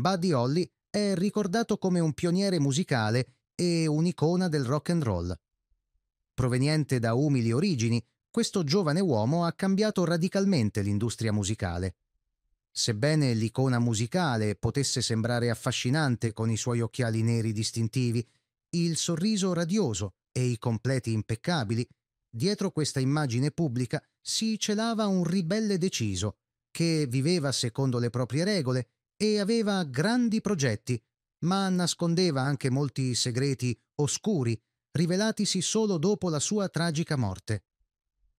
Buddy Holly è ricordato come un pioniere musicale e un'icona del rock and roll. Proveniente da umili origini, questo giovane uomo ha cambiato radicalmente l'industria musicale. Sebbene l'icona musicale potesse sembrare affascinante con i suoi occhiali neri distintivi, il sorriso radioso e i completi impeccabili, dietro questa immagine pubblica si celava un ribelle deciso, che viveva secondo le proprie regole e aveva grandi progetti, ma nascondeva anche molti segreti oscuri, rivelatisi solo dopo la sua tragica morte.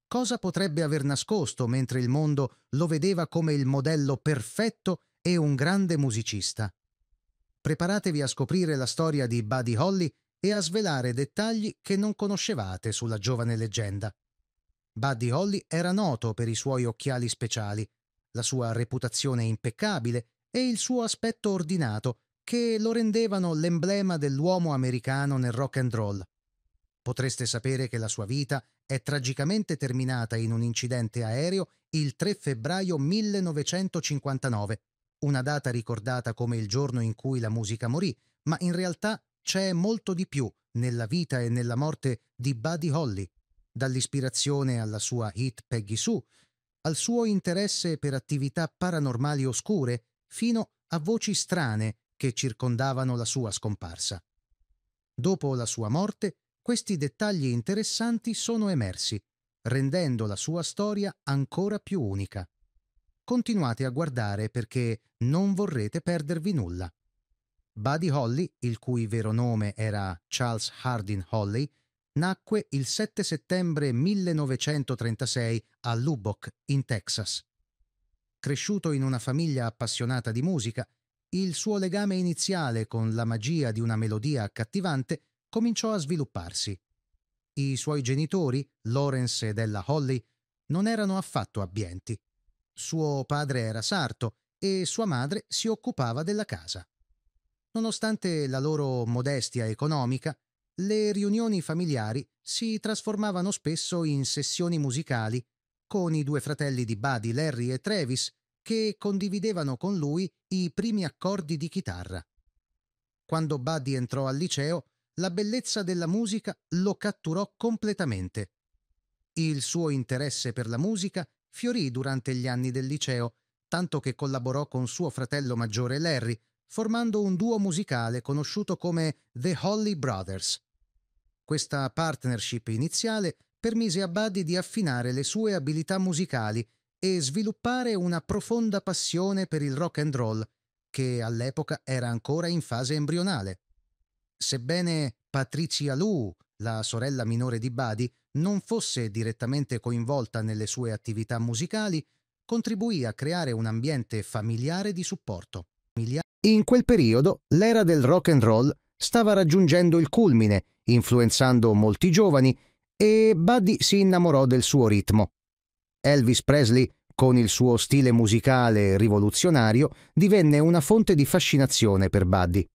Cosa potrebbe aver nascosto mentre il mondo lo vedeva come il modello perfetto e un grande musicista? Preparatevi a scoprire la storia di Buddy Holly e a svelare dettagli che non conoscevate sulla giovane leggenda. Buddy Holly era noto per i suoi occhiali speciali, la sua reputazione impeccabile e il suo aspetto ordinato, che lo rendevano l'emblema dell'uomo americano nel rock and roll. Potreste sapere che la sua vita è tragicamente terminata in un incidente aereo il 3 febbraio 1959, una data ricordata come il giorno in cui la musica morì, ma in realtà c'è molto di più nella vita e nella morte di Buddy Holly, dall'ispirazione alla sua hit Peggy Sue, al suo interesse per attività paranormali oscure fino a voci strane che circondavano la sua scomparsa. Dopo la sua morte, questi dettagli interessanti sono emersi, rendendo la sua storia ancora più unica. Continuate a guardare perché non vorrete perdervi nulla. Buddy Holly, il cui vero nome era Charles Hardin Holly, nacque il 7 settembre 1936 a Lubbock, in Texas. Cresciuto in una famiglia appassionata di musica, il suo legame iniziale con la magia di una melodia accattivante cominciò a svilupparsi. I suoi genitori, Lawrence ed Ella Holly, non erano affatto abbienti. Suo padre era sarto e sua madre si occupava della casa. Nonostante la loro modestia economica, le riunioni familiari si trasformavano spesso in sessioni musicali con i due fratelli di Buddy, Larry e Travis, che condividevano con lui i primi accordi di chitarra. Quando Buddy entrò al liceo, la bellezza della musica lo catturò completamente. Il suo interesse per la musica fiorì durante gli anni del liceo, tanto che collaborò con suo fratello maggiore Larry, formando un duo musicale conosciuto come The Holly Brothers. Questa partnership iniziale permise a Buddy di affinare le sue abilità musicali e sviluppare una profonda passione per il rock and roll, che all'epoca era ancora in fase embrionale. Sebbene Patricia Lou, la sorella minore di Buddy, non fosse direttamente coinvolta nelle sue attività musicali, contribuì a creare un ambiente familiare di supporto. In quel periodo l'era del rock and roll stava raggiungendo il culmine, influenzando molti giovani e Buddy si innamorò del suo ritmo. Elvis Presley, con il suo stile musicale rivoluzionario, divenne una fonte di fascinazione per Buddy.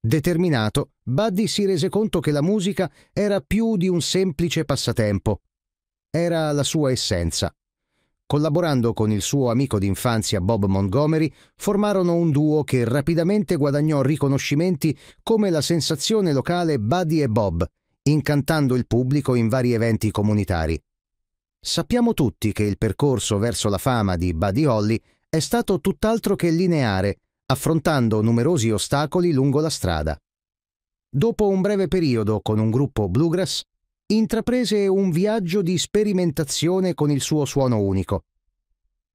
Determinato, Buddy si rese conto che la musica era più di un semplice passatempo. Era la sua essenza. Collaborando con il suo amico d'infanzia Bob Montgomery, formarono un duo che rapidamente guadagnò riconoscimenti come la sensazione locale Buddy e Bob, incantando il pubblico in vari eventi comunitari. Sappiamo tutti che il percorso verso la fama di Buddy Holly è stato tutt'altro che lineare, affrontando numerosi ostacoli lungo la strada. Dopo un breve periodo con un gruppo bluegrass, intraprese un viaggio di sperimentazione con il suo suono unico.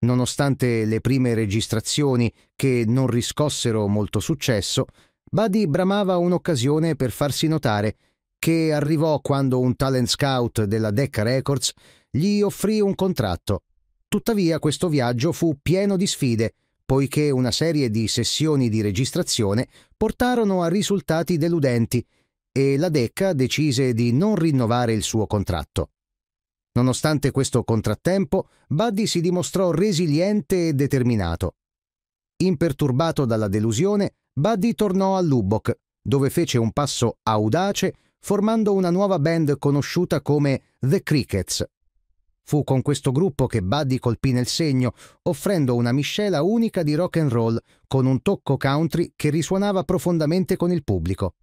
Nonostante le prime registrazioni, che non riscossero molto successo, Buddy bramava un'occasione per farsi notare che arrivò quando un talent scout della Decca Records gli offrì un contratto. Tuttavia questo viaggio fu pieno di sfide, poiché una serie di sessioni di registrazione portarono a risultati deludenti e la Decca decise di non rinnovare il suo contratto. Nonostante questo contrattempo, Buddy si dimostrò resiliente e determinato. Imperturbato dalla delusione, Buddy tornò a Lubbock, dove fece un passo audace formando una nuova band conosciuta come The Crickets. Fu con questo gruppo che Buddy colpì nel segno, offrendo una miscela unica di rock and roll con un tocco country che risuonava profondamente con il pubblico.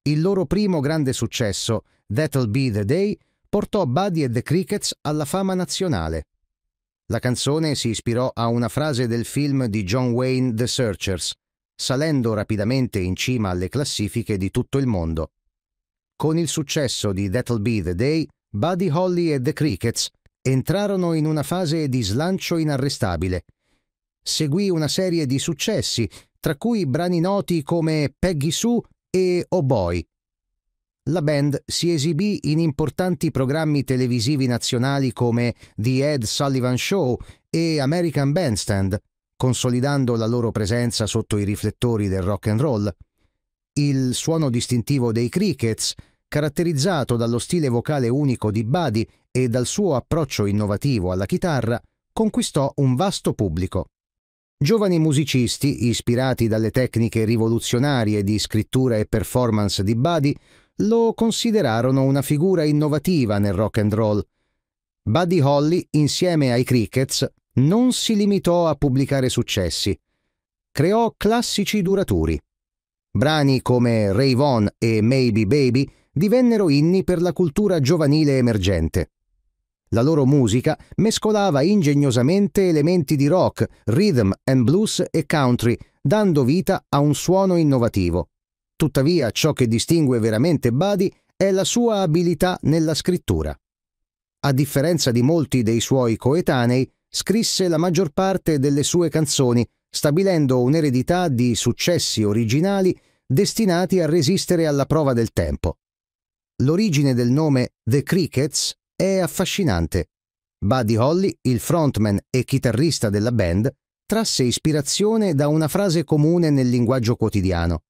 Il loro primo grande successo, That'll Be the Day, portò Buddy e The Crickets alla fama nazionale. La canzone si ispirò a una frase del film di John Wayne The Searchers, salendo rapidamente in cima alle classifiche di tutto il mondo. Con il successo di That'll Be the Day, Buddy Holly e The Crickets entrarono in una fase di slancio inarrestabile. Seguì una serie di successi, tra cui brani noti come Peggy Sue e Oh Boy. La band si esibì in importanti programmi televisivi nazionali come The Ed Sullivan Show e American Bandstand, consolidando la loro presenza sotto i riflettori del rock and roll. Il suono distintivo dei Crickets caratterizzato dallo stile vocale unico di Buddy e dal suo approccio innovativo alla chitarra, conquistò un vasto pubblico. Giovani musicisti, ispirati dalle tecniche rivoluzionarie di scrittura e performance di Buddy, lo considerarono una figura innovativa nel rock and roll. Buddy Holly, insieme ai Crickets, non si limitò a pubblicare successi. Creò classici duraturi. Brani come Ray Vaughan e Maybe Baby divennero inni per la cultura giovanile emergente. La loro musica mescolava ingegnosamente elementi di rock, rhythm and blues e country, dando vita a un suono innovativo. Tuttavia ciò che distingue veramente Buddy è la sua abilità nella scrittura. A differenza di molti dei suoi coetanei, scrisse la maggior parte delle sue canzoni, stabilendo un'eredità di successi originali destinati a resistere alla prova del tempo. L'origine del nome The Crickets è affascinante. Buddy Holly, il frontman e chitarrista della band, trasse ispirazione da una frase comune nel linguaggio quotidiano.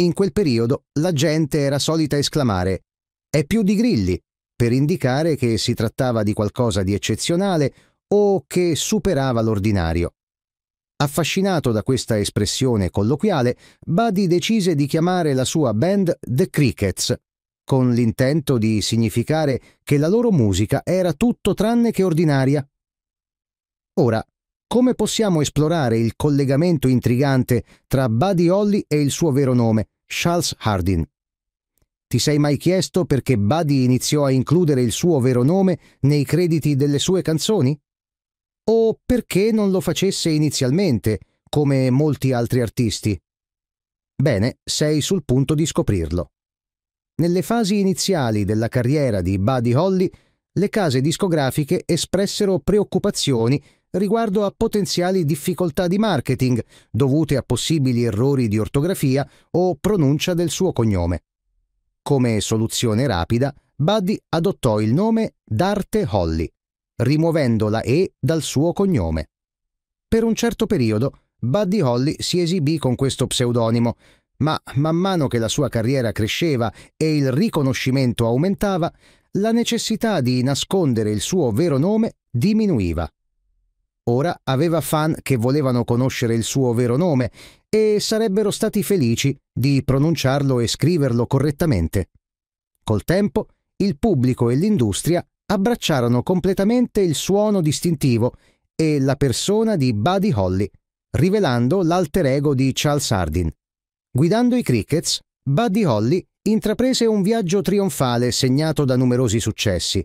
In quel periodo la gente era solita esclamare è più di grilli, per indicare che si trattava di qualcosa di eccezionale o che superava l'ordinario. Affascinato da questa espressione colloquiale, Buddy decise di chiamare la sua band The Crickets, con l'intento di significare che la loro musica era tutto tranne che ordinaria. Ora, come possiamo esplorare il collegamento intrigante tra Buddy Holly e il suo vero nome, Charles Hardin? Ti sei mai chiesto perché Buddy iniziò a includere il suo vero nome nei crediti delle sue canzoni? O perché non lo facesse inizialmente, come molti altri artisti? Bene, sei sul punto di scoprirlo. Nelle fasi iniziali della carriera di Buddy Holly, le case discografiche espressero preoccupazioni riguardo a potenziali difficoltà di marketing dovute a possibili errori di ortografia o pronuncia del suo cognome. Come soluzione rapida, Buddy adottò il nome d'arte Holly, rimuovendo la E dal suo cognome. Per un certo periodo, Buddy Holly si esibì con questo pseudonimo, ma man mano che la sua carriera cresceva e il riconoscimento aumentava, la necessità di nascondere il suo vero nome diminuiva. Ora aveva fan che volevano conoscere il suo vero nome e sarebbero stati felici di pronunciarlo e scriverlo correttamente. Col tempo, il pubblico e l'industria abbracciarono completamente il suono distintivo e la persona di Buddy Holly, rivelando l'alter ego di Charles Hardin. Guidando i Crickets, Buddy Holly intraprese un viaggio trionfale segnato da numerosi successi.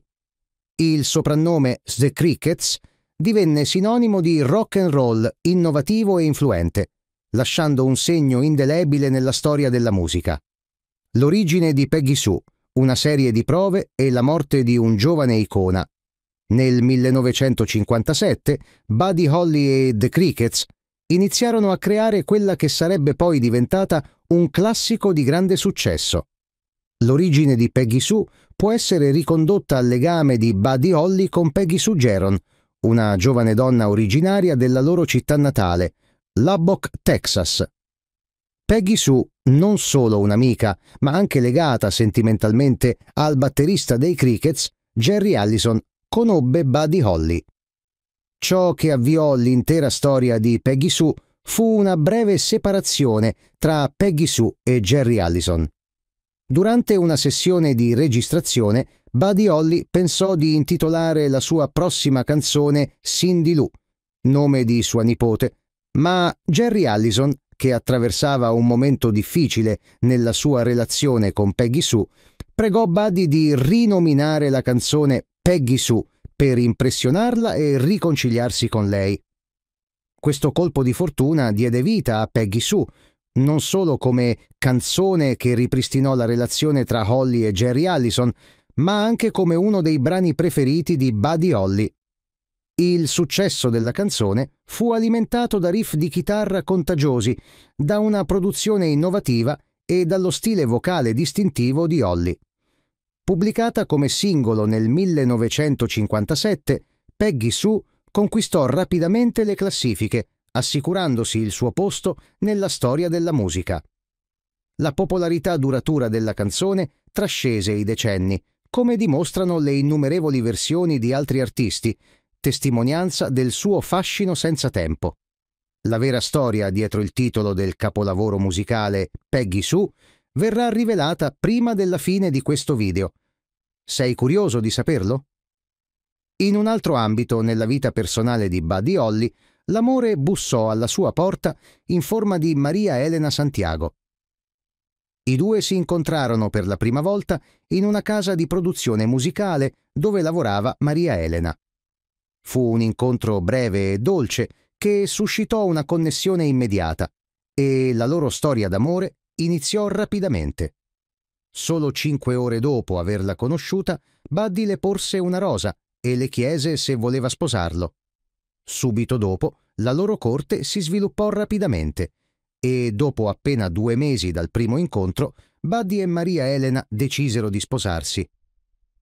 Il soprannome The Crickets divenne sinonimo di rock and roll innovativo e influente, lasciando un segno indelebile nella storia della musica. L'origine di Peggy Sue, una serie di prove e la morte di un giovane icona. Nel 1957 Buddy Holly e The Crickets iniziarono a creare quella che sarebbe poi diventata un classico di grande successo. L'origine di Peggy Sue può essere ricondotta al legame di Buddy Holly con Peggy Sue Geron, una giovane donna originaria della loro città natale, Lubbock, Texas. Peggy Sue, non solo un'amica, ma anche legata sentimentalmente al batterista dei Crickets, Jerry Allison, conobbe Buddy Holly. Ciò che avviò l'intera storia di Peggy Sue fu una breve separazione tra Peggy Sue e Jerry Allison. Durante una sessione di registrazione, Buddy Holly pensò di intitolare la sua prossima canzone Cindy Lou, nome di sua nipote, ma Jerry Allison, che attraversava un momento difficile nella sua relazione con Peggy Sue, pregò Buddy di rinominare la canzone Peggy Sue per impressionarla e riconciliarsi con lei. Questo colpo di fortuna diede vita a Peggy Sue, non solo come canzone che ripristinò la relazione tra Holly e Jerry Allison, ma anche come uno dei brani preferiti di Buddy Holly. Il successo della canzone fu alimentato da riff di chitarra contagiosi, da una produzione innovativa e dallo stile vocale distintivo di Holly. Pubblicata come singolo nel 1957, Peggy Sue conquistò rapidamente le classifiche, assicurandosi il suo posto nella storia della musica. La popolarità duratura della canzone trascese i decenni, come dimostrano le innumerevoli versioni di altri artisti, testimonianza del suo fascino senza tempo. La vera storia dietro il titolo del capolavoro musicale Peggy Sue verrà rivelata prima della fine di questo video. Sei curioso di saperlo? In un altro ambito, nella vita personale di Buddy Holly, l'amore bussò alla sua porta in forma di Maria Elena Santiago. I due si incontrarono per la prima volta in una casa di produzione musicale dove lavorava Maria Elena. Fu un incontro breve e dolce che suscitò una connessione immediata e la loro storia d'amore iniziò rapidamente. Solo cinque ore dopo averla conosciuta, Buddy le porse una rosa e le chiese se voleva sposarlo. Subito dopo, la loro corte si sviluppò rapidamente e, dopo appena due mesi dal primo incontro, Buddy e Maria Elena decisero di sposarsi.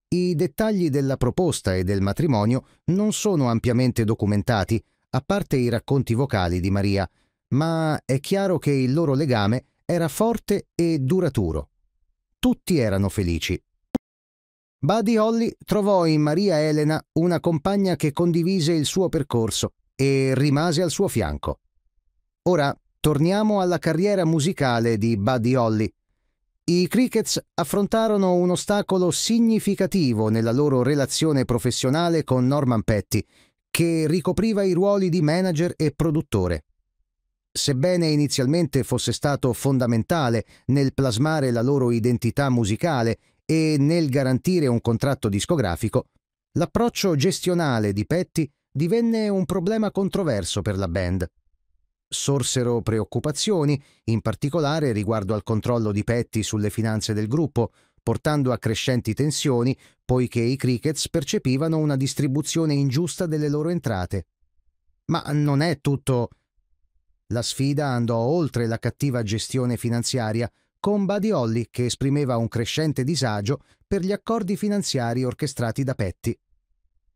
I dettagli della proposta e del matrimonio non sono ampiamente documentati, a parte i racconti vocali di Maria, ma è chiaro che il loro legame era forte e duraturo. Tutti erano felici. Buddy Holly trovò in Maria Elena una compagna che condivise il suo percorso e rimase al suo fianco. Ora torniamo alla carriera musicale di Buddy Holly. I Crickets affrontarono un ostacolo significativo nella loro relazione professionale con Norman Petty, che ricopriva i ruoli di manager e produttore. Sebbene inizialmente fosse stato fondamentale nel plasmare la loro identità musicale e nel garantire un contratto discografico, l'approccio gestionale di Petty divenne un problema controverso per la band. Sorsero preoccupazioni, in particolare riguardo al controllo di Petty sulle finanze del gruppo, portando a crescenti tensioni, poiché i Crickets percepivano una distribuzione ingiusta delle loro entrate. Ma non è tutto la sfida andò oltre la cattiva gestione finanziaria, con Buddy Holly che esprimeva un crescente disagio per gli accordi finanziari orchestrati da Petty.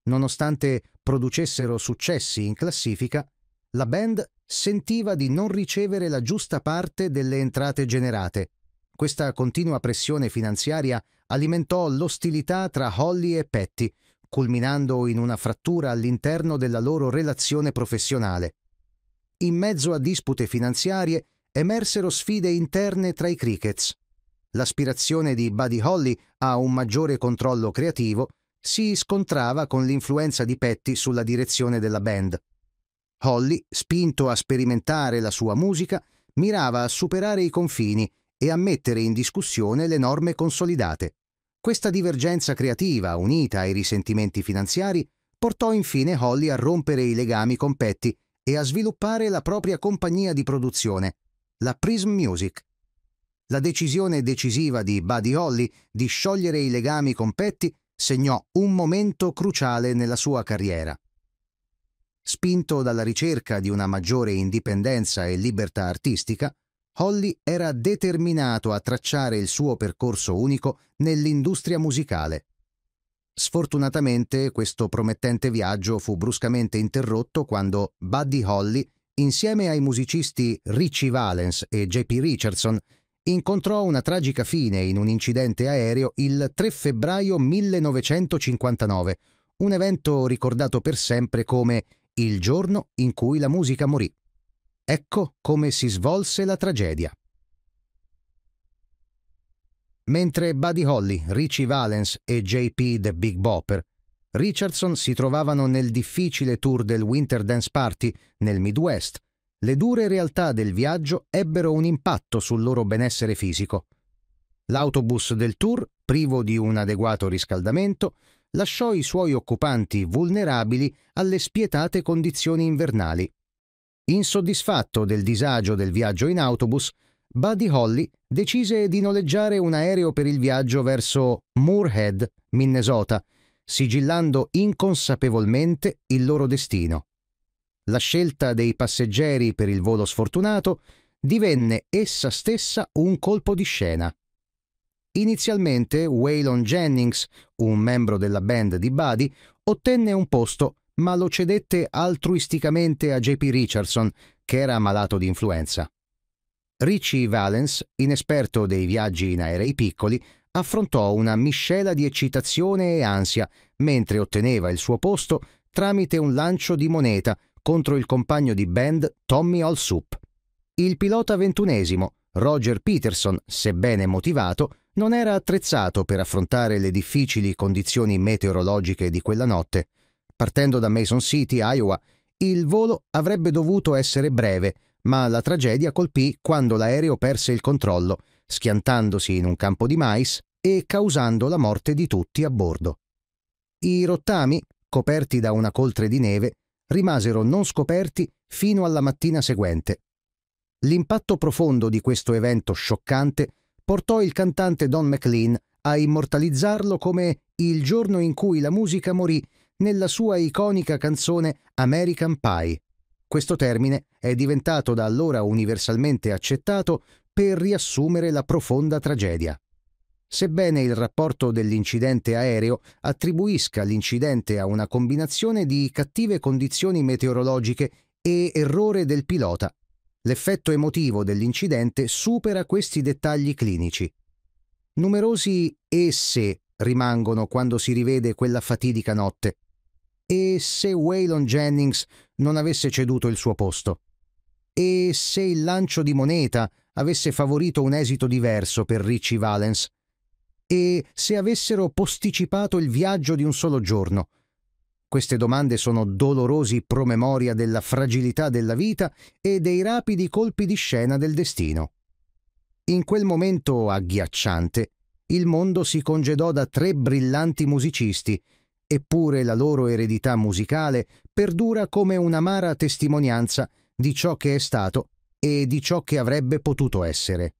Nonostante producessero successi in classifica, la band sentiva di non ricevere la giusta parte delle entrate generate. Questa continua pressione finanziaria alimentò l'ostilità tra Holly e Petty, culminando in una frattura all'interno della loro relazione professionale in mezzo a dispute finanziarie, emersero sfide interne tra i crickets. L'aspirazione di Buddy Holly a un maggiore controllo creativo si scontrava con l'influenza di Petty sulla direzione della band. Holly, spinto a sperimentare la sua musica, mirava a superare i confini e a mettere in discussione le norme consolidate. Questa divergenza creativa, unita ai risentimenti finanziari, portò infine Holly a rompere i legami con Petty e a sviluppare la propria compagnia di produzione, la Prism Music. La decisione decisiva di Buddy Holly di sciogliere i legami con Petty segnò un momento cruciale nella sua carriera. Spinto dalla ricerca di una maggiore indipendenza e libertà artistica, Holly era determinato a tracciare il suo percorso unico nell'industria musicale. Sfortunatamente questo promettente viaggio fu bruscamente interrotto quando Buddy Holly, insieme ai musicisti Richie Valens e JP Richardson, incontrò una tragica fine in un incidente aereo il 3 febbraio 1959, un evento ricordato per sempre come il giorno in cui la musica morì. Ecco come si svolse la tragedia. Mentre Buddy Holly, Richie Valens e JP The Big Bopper, Richardson si trovavano nel difficile tour del Winter Dance Party nel Midwest, le dure realtà del viaggio ebbero un impatto sul loro benessere fisico. L'autobus del tour, privo di un adeguato riscaldamento, lasciò i suoi occupanti vulnerabili alle spietate condizioni invernali. Insoddisfatto del disagio del viaggio in autobus, Buddy Holly decise di noleggiare un aereo per il viaggio verso Moorhead, Minnesota, sigillando inconsapevolmente il loro destino. La scelta dei passeggeri per il volo sfortunato divenne essa stessa un colpo di scena. Inizialmente Waylon Jennings, un membro della band di Buddy, ottenne un posto ma lo cedette altruisticamente a JP Richardson, che era malato di influenza. Richie Valens, inesperto dei viaggi in aerei piccoli, affrontò una miscela di eccitazione e ansia mentre otteneva il suo posto tramite un lancio di moneta contro il compagno di band Tommy Allsup. Il pilota ventunesimo, Roger Peterson, sebbene motivato, non era attrezzato per affrontare le difficili condizioni meteorologiche di quella notte. Partendo da Mason City, Iowa, il volo avrebbe dovuto essere breve ma la tragedia colpì quando l'aereo perse il controllo, schiantandosi in un campo di mais e causando la morte di tutti a bordo. I rottami, coperti da una coltre di neve, rimasero non scoperti fino alla mattina seguente. L'impatto profondo di questo evento scioccante portò il cantante Don McLean a immortalizzarlo come il giorno in cui la musica morì nella sua iconica canzone American Pie. Questo termine è diventato da allora universalmente accettato per riassumere la profonda tragedia. Sebbene il rapporto dell'incidente aereo attribuisca l'incidente a una combinazione di cattive condizioni meteorologiche e errore del pilota, l'effetto emotivo dell'incidente supera questi dettagli clinici. Numerosi e se rimangono quando si rivede quella fatidica notte. E se Waylon Jennings non avesse ceduto il suo posto. E se il lancio di moneta avesse favorito un esito diverso per Richie Valens? E se avessero posticipato il viaggio di un solo giorno? Queste domande sono dolorosi promemoria della fragilità della vita e dei rapidi colpi di scena del destino. In quel momento agghiacciante, il mondo si congedò da tre brillanti musicisti eppure la loro eredità musicale perdura come un'amara testimonianza di ciò che è stato e di ciò che avrebbe potuto essere.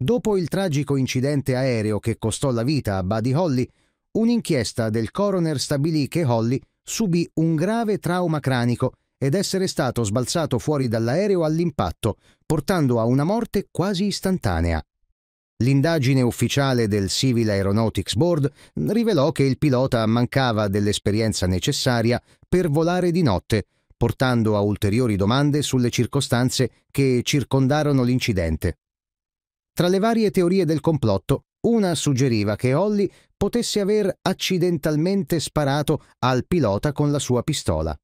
Dopo il tragico incidente aereo che costò la vita a Buddy Holly, un'inchiesta del coroner stabilì che Holly subì un grave trauma cranico ed essere stato sbalzato fuori dall'aereo all'impatto, portando a una morte quasi istantanea. L'indagine ufficiale del Civil Aeronautics Board rivelò che il pilota mancava dell'esperienza necessaria per volare di notte, portando a ulteriori domande sulle circostanze che circondarono l'incidente. Tra le varie teorie del complotto, una suggeriva che Holly potesse aver accidentalmente sparato al pilota con la sua pistola.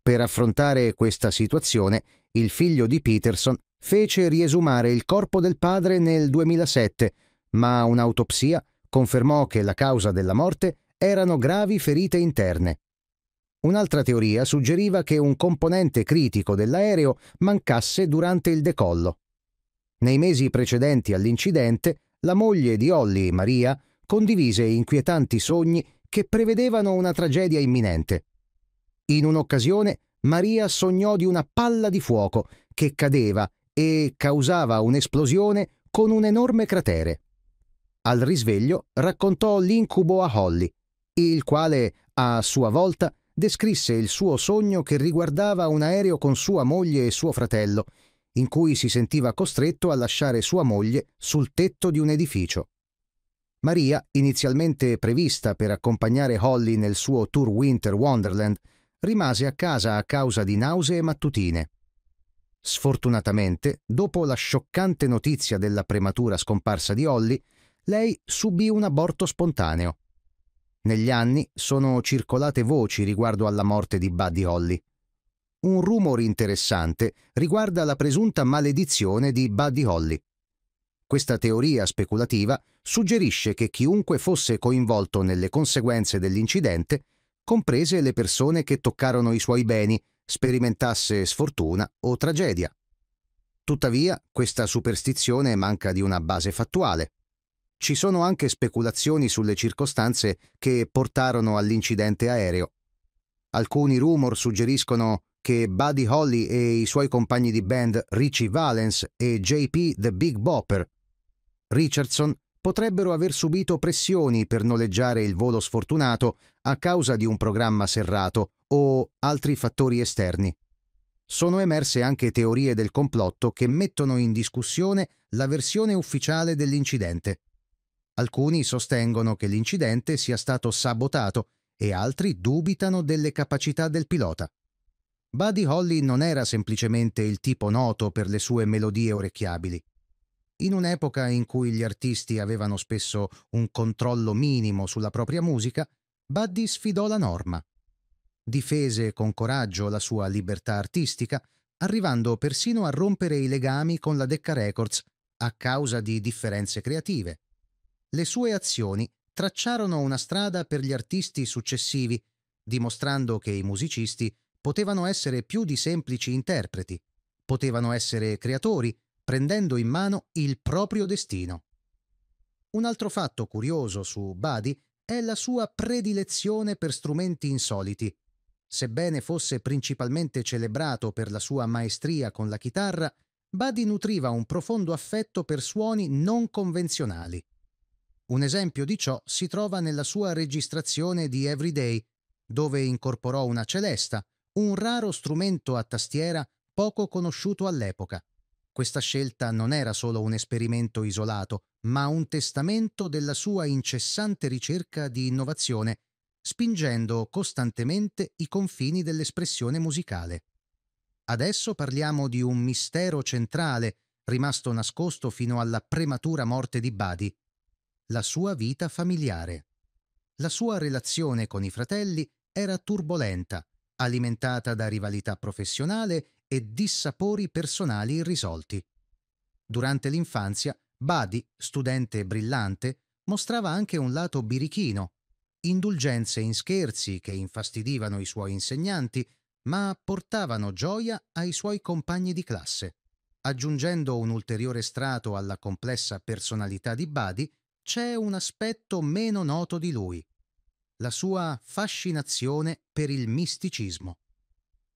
Per affrontare questa situazione, il figlio di Peterson fece riesumare il corpo del padre nel 2007, ma un'autopsia confermò che la causa della morte erano gravi ferite interne. Un'altra teoria suggeriva che un componente critico dell'aereo mancasse durante il decollo. Nei mesi precedenti all'incidente, la moglie di Olli, Maria, condivise inquietanti sogni che prevedevano una tragedia imminente. In un'occasione, Maria sognò di una palla di fuoco che cadeva e causava un'esplosione con un enorme cratere. Al risveglio raccontò l'incubo a Holly, il quale, a sua volta, descrisse il suo sogno che riguardava un aereo con sua moglie e suo fratello, in cui si sentiva costretto a lasciare sua moglie sul tetto di un edificio. Maria, inizialmente prevista per accompagnare Holly nel suo tour Winter Wonderland, rimase a casa a causa di nausee mattutine. Sfortunatamente, dopo la scioccante notizia della prematura scomparsa di Holly, lei subì un aborto spontaneo. Negli anni sono circolate voci riguardo alla morte di Buddy Holly. Un rumore interessante riguarda la presunta maledizione di Buddy Holly. Questa teoria speculativa suggerisce che chiunque fosse coinvolto nelle conseguenze dell'incidente, comprese le persone che toccarono i suoi beni, sperimentasse sfortuna o tragedia. Tuttavia, questa superstizione manca di una base fattuale. Ci sono anche speculazioni sulle circostanze che portarono all'incidente aereo. Alcuni rumor suggeriscono che Buddy Holly e i suoi compagni di band Richie Valens e JP The Big Bopper Richardson potrebbero aver subito pressioni per noleggiare il volo sfortunato a causa di un programma serrato o altri fattori esterni. Sono emerse anche teorie del complotto che mettono in discussione la versione ufficiale dell'incidente. Alcuni sostengono che l'incidente sia stato sabotato e altri dubitano delle capacità del pilota. Buddy Holly non era semplicemente il tipo noto per le sue melodie orecchiabili. In un'epoca in cui gli artisti avevano spesso un controllo minimo sulla propria musica, Buddy sfidò la norma. Difese con coraggio la sua libertà artistica, arrivando persino a rompere i legami con la Decca Records a causa di differenze creative. Le sue azioni tracciarono una strada per gli artisti successivi, dimostrando che i musicisti potevano essere più di semplici interpreti, potevano essere creatori, prendendo in mano il proprio destino. Un altro fatto curioso su Buddy è la sua predilezione per strumenti insoliti, Sebbene fosse principalmente celebrato per la sua maestria con la chitarra, Buddy nutriva un profondo affetto per suoni non convenzionali. Un esempio di ciò si trova nella sua registrazione di Everyday, dove incorporò una celesta, un raro strumento a tastiera poco conosciuto all'epoca. Questa scelta non era solo un esperimento isolato, ma un testamento della sua incessante ricerca di innovazione spingendo costantemente i confini dell'espressione musicale. Adesso parliamo di un mistero centrale rimasto nascosto fino alla prematura morte di Badi, la sua vita familiare. La sua relazione con i fratelli era turbolenta, alimentata da rivalità professionale e dissapori personali irrisolti. Durante l'infanzia, Badi, studente brillante, mostrava anche un lato birichino, indulgenze in scherzi che infastidivano i suoi insegnanti, ma portavano gioia ai suoi compagni di classe. Aggiungendo un ulteriore strato alla complessa personalità di Badi, c'è un aspetto meno noto di lui, la sua fascinazione per il misticismo.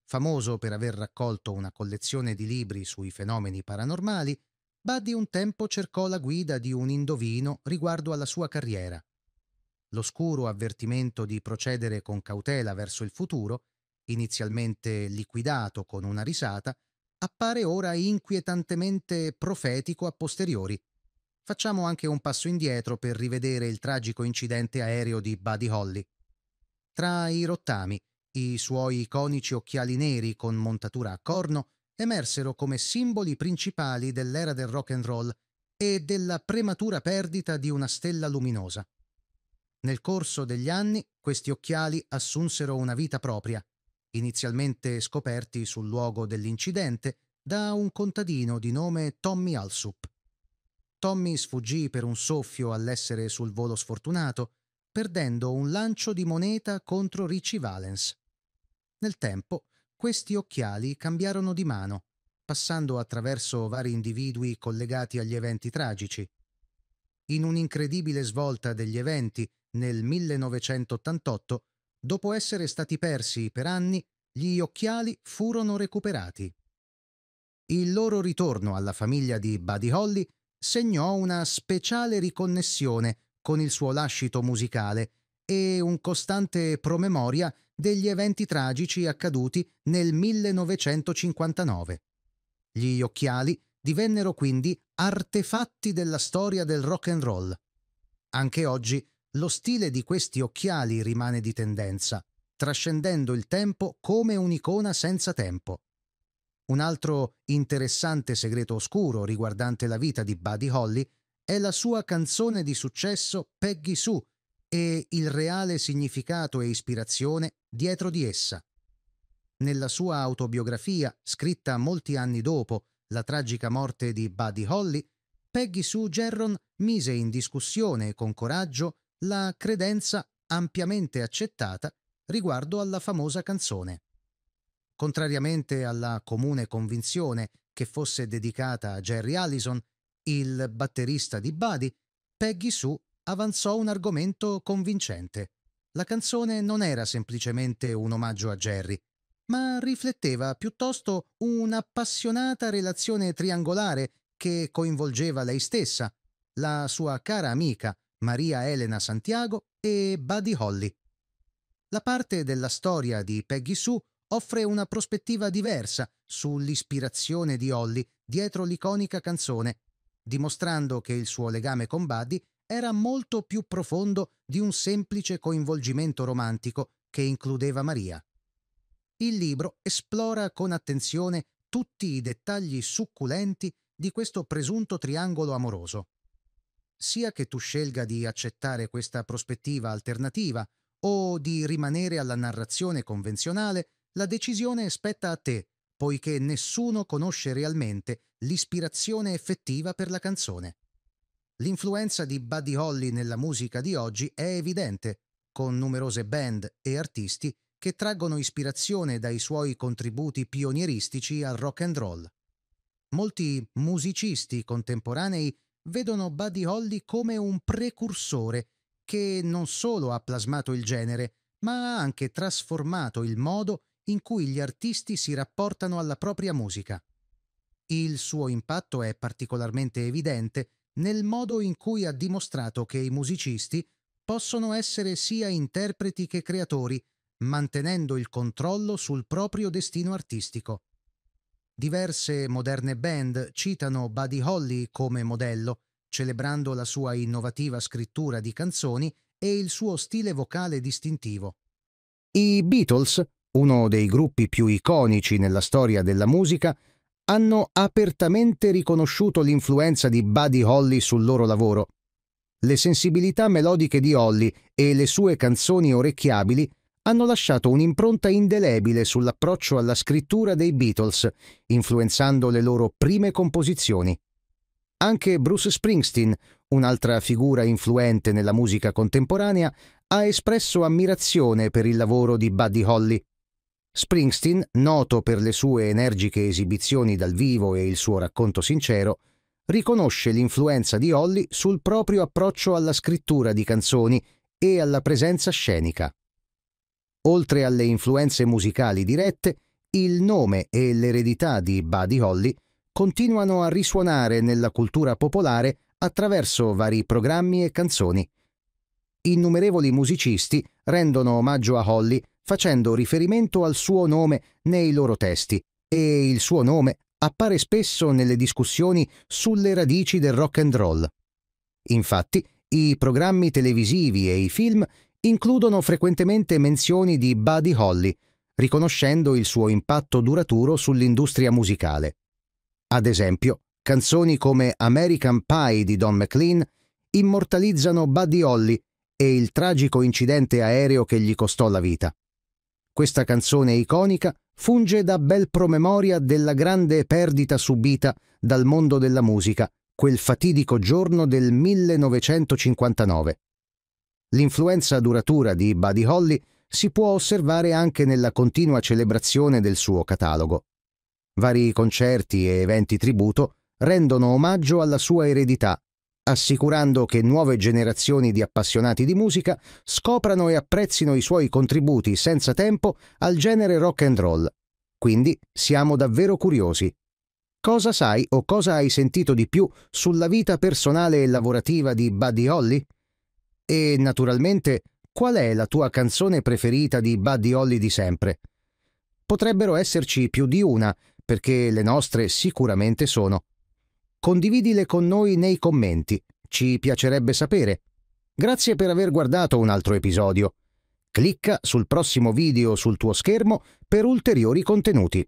Famoso per aver raccolto una collezione di libri sui fenomeni paranormali, Buddy un tempo cercò la guida di un indovino riguardo alla sua carriera l'oscuro avvertimento di procedere con cautela verso il futuro, inizialmente liquidato con una risata, appare ora inquietantemente profetico a posteriori. Facciamo anche un passo indietro per rivedere il tragico incidente aereo di Buddy Holly. Tra i rottami, i suoi iconici occhiali neri con montatura a corno emersero come simboli principali dell'era del rock and roll e della prematura perdita di una stella luminosa. Nel corso degli anni questi occhiali assunsero una vita propria, inizialmente scoperti sul luogo dell'incidente da un contadino di nome Tommy Alsup. Tommy sfuggì per un soffio all'essere sul volo sfortunato, perdendo un lancio di moneta contro Richie Valens. Nel tempo, questi occhiali cambiarono di mano, passando attraverso vari individui collegati agli eventi tragici. In un'incredibile svolta degli eventi, nel 1988, dopo essere stati persi per anni, gli occhiali furono recuperati. Il loro ritorno alla famiglia di Buddy Holly segnò una speciale riconnessione con il suo lascito musicale e un costante promemoria degli eventi tragici accaduti nel 1959. Gli occhiali divennero quindi artefatti della storia del rock and roll. Anche oggi lo stile di questi occhiali rimane di tendenza, trascendendo il tempo come un'icona senza tempo. Un altro interessante segreto oscuro riguardante la vita di Buddy Holly è la sua canzone di successo Peggy Sue e il reale significato e ispirazione dietro di essa. Nella sua autobiografia, scritta molti anni dopo la tragica morte di Buddy Holly, Peggy Sue Gerron mise in discussione con coraggio la credenza ampiamente accettata riguardo alla famosa canzone. Contrariamente alla comune convinzione che fosse dedicata a Jerry Allison, il batterista di Buddy, Peggy Sue avanzò un argomento convincente. La canzone non era semplicemente un omaggio a Jerry, ma rifletteva piuttosto un'appassionata relazione triangolare che coinvolgeva lei stessa, la sua cara amica, Maria Elena Santiago e Buddy Holly. La parte della storia di Peggy Sue offre una prospettiva diversa sull'ispirazione di Holly dietro l'iconica canzone, dimostrando che il suo legame con Buddy era molto più profondo di un semplice coinvolgimento romantico che includeva Maria. Il libro esplora con attenzione tutti i dettagli succulenti di questo presunto triangolo amoroso sia che tu scelga di accettare questa prospettiva alternativa o di rimanere alla narrazione convenzionale, la decisione spetta a te, poiché nessuno conosce realmente l'ispirazione effettiva per la canzone. L'influenza di Buddy Holly nella musica di oggi è evidente, con numerose band e artisti che traggono ispirazione dai suoi contributi pionieristici al rock and roll. Molti musicisti contemporanei vedono Buddy Holly come un precursore che non solo ha plasmato il genere, ma ha anche trasformato il modo in cui gli artisti si rapportano alla propria musica. Il suo impatto è particolarmente evidente nel modo in cui ha dimostrato che i musicisti possono essere sia interpreti che creatori, mantenendo il controllo sul proprio destino artistico. Diverse moderne band citano Buddy Holly come modello, celebrando la sua innovativa scrittura di canzoni e il suo stile vocale distintivo. I Beatles, uno dei gruppi più iconici nella storia della musica, hanno apertamente riconosciuto l'influenza di Buddy Holly sul loro lavoro. Le sensibilità melodiche di Holly e le sue canzoni orecchiabili hanno lasciato un'impronta indelebile sull'approccio alla scrittura dei Beatles, influenzando le loro prime composizioni. Anche Bruce Springsteen, un'altra figura influente nella musica contemporanea, ha espresso ammirazione per il lavoro di Buddy Holly. Springsteen, noto per le sue energiche esibizioni dal vivo e il suo racconto sincero, riconosce l'influenza di Holly sul proprio approccio alla scrittura di canzoni e alla presenza scenica. Oltre alle influenze musicali dirette, il nome e l'eredità di Buddy Holly continuano a risuonare nella cultura popolare attraverso vari programmi e canzoni. Innumerevoli musicisti rendono omaggio a Holly facendo riferimento al suo nome nei loro testi e il suo nome appare spesso nelle discussioni sulle radici del rock and roll. Infatti, i programmi televisivi e i film includono frequentemente menzioni di Buddy Holly, riconoscendo il suo impatto duraturo sull'industria musicale. Ad esempio, canzoni come American Pie di Don McLean immortalizzano Buddy Holly e il tragico incidente aereo che gli costò la vita. Questa canzone iconica funge da bel promemoria della grande perdita subita dal mondo della musica quel fatidico giorno del 1959 L'influenza duratura di Buddy Holly si può osservare anche nella continua celebrazione del suo catalogo. Vari concerti e eventi tributo rendono omaggio alla sua eredità, assicurando che nuove generazioni di appassionati di musica scoprano e apprezzino i suoi contributi senza tempo al genere rock and roll. Quindi siamo davvero curiosi. Cosa sai o cosa hai sentito di più sulla vita personale e lavorativa di Buddy Holly? E, naturalmente, qual è la tua canzone preferita di Buddy Holly di sempre? Potrebbero esserci più di una, perché le nostre sicuramente sono. Condividile con noi nei commenti, ci piacerebbe sapere. Grazie per aver guardato un altro episodio. Clicca sul prossimo video sul tuo schermo per ulteriori contenuti.